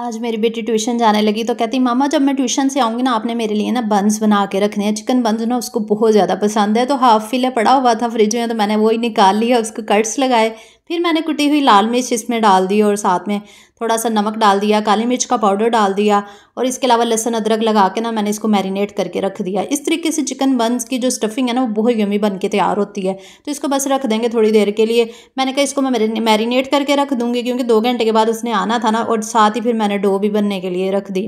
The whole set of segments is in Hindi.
आज मेरी बेटी ट्यूशन जाने लगी तो कहती मामा जब मैं ट्यूशन से आऊँगी ना आपने मेरे लिए ना बंस बना के रखने हैं चिकन बंस ना उसको बहुत ज़्यादा पसंद है तो हाफ फिले पड़ा हुआ था फ्रिज में तो मैंने वही निकाल लिया उसको कट्स लगाए फिर मैंने कुटी हुई लाल मिर्च इसमें डाल दी और साथ में थोड़ा सा नमक डाल दिया काली मिर्च का पाउडर डाल दिया और इसके अलावा लहसन अदरक लगा के ना मैंने इसको मैरिनेट करके रख दिया इस तरीके से चिकन बंस की जो स्टफिंग है ना वो बहुत यमी बन के तैयार होती है तो इसको बस रख देंगे थोड़ी देर के लिए मैंने कहा इसको मैं मैरिनेट करके रख दूँगी क्योंकि दो घंटे के बाद उसने आना था ना और साथ ही फिर मैंने डो भी बनने के लिए रख दी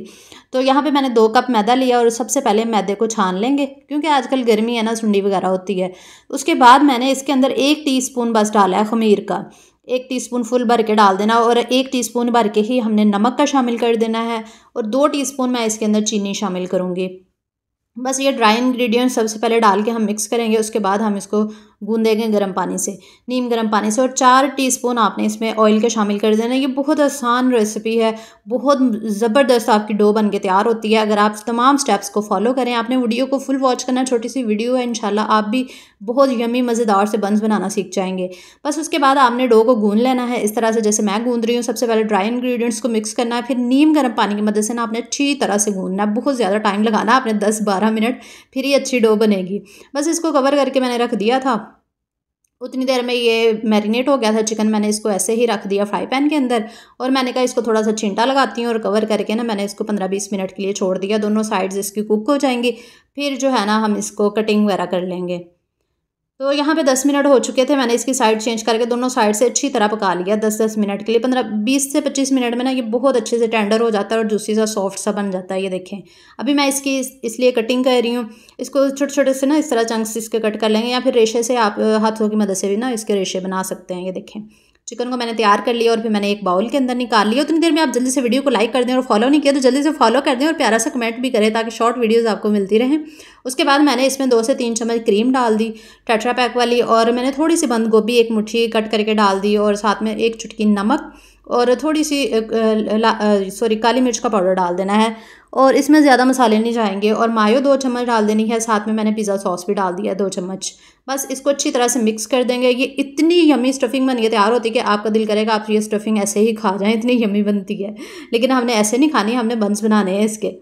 तो यहाँ पर मैंने दो कप मैदा लिया और सबसे पहले मैदे को छान लेंगे क्योंकि आजकल गर्मी है ना सुंडी वगैरह होती है उसके बाद मैंने इसके अंदर एक टी बस डाला है खमीर का एक टीस्पून फुल भर के डाल देना और एक टीस्पून भर के ही हमने नमक का शामिल कर देना है और दो टीस्पून मैं इसके अंदर चीनी शामिल करूँगी बस ये ड्राई इंग्रेडिएंट्स सबसे पहले डाल के हम मिक्स करेंगे उसके बाद हम इसको गूंदेंगे गर्म पानी से नीम गर्म पानी से और चार टीस्पून आपने इसमें ऑयल के शामिल कर देना ये बहुत आसान रेसिपी है बहुत ज़बरदस्त आपकी डो बन के तैयार होती है अगर आप तमाम स्टेप्स को फॉलो करें आपने वीडियो को फुल वॉच करना छोटी सी वीडियो है इनशाला आप भी बहुत यमी मज़ेदार से बंस बनाना सीख जाएंगे बस उसके बाद आपने डो को गूंद लेना है इस तरह से जैसे मैं गूंद रही हूँ सबसे पहले ड्राई इन्ग्रीडियंट्स को मिक्स करना है फिर नीम गर्म पानी की मदद से ना आपने अच्छी तरह से गूंदना है बहुत ज़्यादा टाइम लगाना आपने दस बारह मिनट फिर ही अच्छी डो बनेगी बस इसको कवर करके मैंने रख दिया था उतनी देर में ये मैरिनेट हो गया था चिकन मैंने इसको ऐसे ही रख दिया फ्राई पैन के अंदर और मैंने कहा इसको थोड़ा सा छिंटा लगाती हूँ और कवर करके ना मैंने इसको पंद्रह बीस मिनट के लिए छोड़ दिया दोनों साइड्स इसकी कुक हो जाएंगी फिर जो है ना हम इसको कटिंग वगैरह कर लेंगे तो यहाँ पे दस मिनट हो चुके थे मैंने इसकी साइड चेंज करके दोनों साइड से अच्छी तरह पका लिया दस दस मिनट के लिए पंद्रह बीस से पच्चीस मिनट में ना ये बहुत अच्छे से टेंडर हो जाता है और जूसी सा सॉफ्ट सा बन जाता है ये देखें अभी मैं इसकी इसलिए कटिंग कर रही हूँ इसको छोटे छोटे से ना इस तरह चंक्स इसके कट कर लेंगे या फिर रेशे से आप हाथों की मदद से भी ना इसके रेशे बना सकते हैं ये देखें चिकन को मैंने तैयार कर लिया और फिर मैंने एक बाउल के अंदर निकाल लिया उतनी देर में आप जल्दी से वीडियो को लाइक कर दें और फॉलो नहीं किया तो जल्दी से फॉलो कर दें और प्यारा सा कमेंट भी करें ताकि शॉर्ट वीडियोस आपको मिलती रहें उसके बाद मैंने इसमें दो से तीन चम्मच क्रीम डाल दी टटरा पैक वाली और मैंने थोड़ी सी बंद गोभी एक मुठ्ठी कट करके डाल दी और साथ में एक चुटकी नमक और थोड़ी सी सॉरी काली मिर्च का पाउडर डाल देना है और इसमें ज़्यादा मसाले नहीं जाएंगे और मायो दो चम्मच डाल देनी है साथ में मैंने पिज़्ज़ा सॉस भी डाल दिया है दो चम्मच बस इसको अच्छी तरह से मिक्स कर देंगे ये इतनी यमी स्टफिंग बन तैयार होती है कि आपका दिल करेगा आप ये स्टफिंग ऐसे ही खा जाएँ इतनी यमी बनती है लेकिन हमने ऐसे नहीं खानी हमने बंस बनाने हैं इसके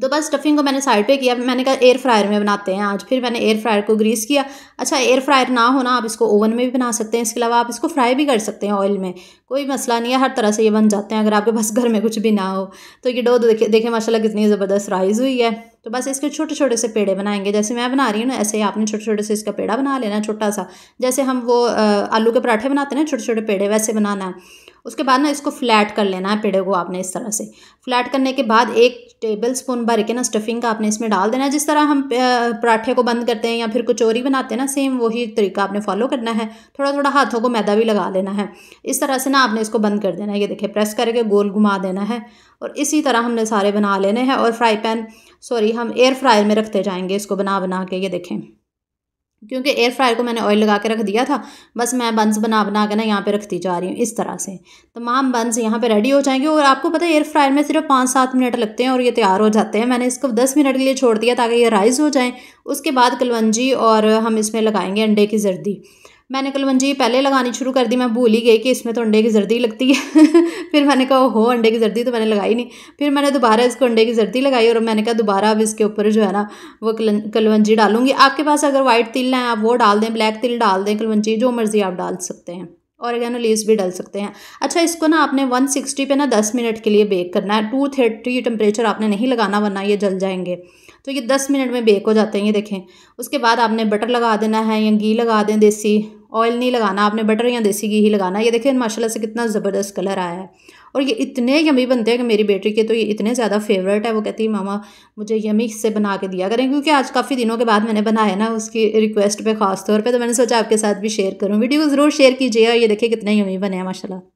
तो बस स्टफ़िंग को मैंने साइड पे किया मैंने कहा एयर फ्रायर में बनाते हैं आज फिर मैंने एयर फ्रायर को ग्रीस किया अच्छा एयर फ्रायर ना होना आप इसको ओवन में भी बना सकते हैं इसके अलावा आप इसको फ्राई भी कर सकते हैं ऑयल में कोई मसला नहीं है हर तरह से ये बन जाते हैं अगर आपके पास घर में कुछ भी ना हो तो ये डो देखे देखें माशा कितनी ज़बरदस्त राइज़ हुई है तो बस इसके छोटे छोटे से पेड़े बनाएंगे जैसे मैं बना रही हूँ ना ऐसे ही आपने छोटे छोटे से इसका पेड़ा बना लेना छोटा सा जैसे हम वो आलू के पराठे बनाते हैं ना छोटे छोटे पेड़े वैसे बनाना है उसके बाद ना इसको फ्लैट कर लेना है पेड़े को आपने इस तरह से फ्लैट करने के बाद एक टेबल स्पून भर के ना स्टफिंग का आपने इसमें डाल देना है जिस तरह हम पराठे को बंद करते हैं या फिर कचोरी बनाते हैं ना सेम वही तरीका आपने फॉलो करना है थोड़ा थोड़ा हाथों को मैदा भी लगा लेना है इस तरह से ना आपने इसको बंद कर देना है ये देखिए प्रेस करके गोल घुमा देना है और इसी तरह हमने सारे बना लेने हैं और फ्राई पैन सॉरी हम एयर फ्रायर में रखते जाएंगे इसको बना बना के ये देखें क्योंकि एयर फ्रायर को मैंने ऑयल लगा के रख दिया था बस मैं बंस बना बना के ना यहाँ पे रखती जा रही हूँ इस तरह से तमाम बंस यहाँ पे रेडी हो जाएंगे और आपको पता है एयर फ्रायर में सिर्फ पाँच सात मिनट लगते हैं और ये तैयार हो जाते हैं मैंने इसको दस मिनट के लिए छोड़ दिया ताकि ये राइस हो जाए उसके बाद कलवंजी और हम इसमें लगाएंगे अंडे की जर्दी मैंने कलवंजी पहले लगानी शुरू कर दी मैं भूल ही गई कि इसमें तो अंडे की जर्दी लगती है फिर मैंने कहा हो अंडे की जर्दी तो मैंने लगाई नहीं फिर मैंने दोबारा इसको अंडे की जर्दी लगाई और मैंने कहा दोबारा अब इसके ऊपर जो है ना वो कलवंजी डालूंगी आपके पास अगर वाइट तिल हैं आप वो डाल दें ब्लैक तिल डाल दें कलवंजी जो मर्ज़ी आप डाल सकते हैं और ऑरिगेनो लीव्स भी डाल सकते हैं अच्छा इसको ना आपने 160 पे ना 10 मिनट के लिए बेक करना है 230 टेम्परेचर आपने नहीं लगाना वरना ये जल जाएंगे तो ये 10 मिनट में बेक हो जाते हैं ये देखें उसके बाद आपने बटर लगा देना है या घी लगा दें देसी ऑयल नहीं लगाना आपने बटर या देसी घी ही लगाना ये देखिए माशाल्लाह से कितना ज़बरदस्त कलर आया है और ये इतने यमी बनते हैं कि मेरी बेटी के तो ये इतने ज़्यादा फेवरेट है वो कहती है मामा मुझे यमी से बना के दिया करें क्योंकि आज काफ़ी दिनों के बाद मैंने बनाया ना उसकी रिक्वेस्ट पर ख़ास तौर तो मैंने सोचा आपके साथ भी शेयर करूँ वीडियो को ज़रूर शेयर कीजिएगा ये देखिए कितने यमी बने हैं माशाल्लाह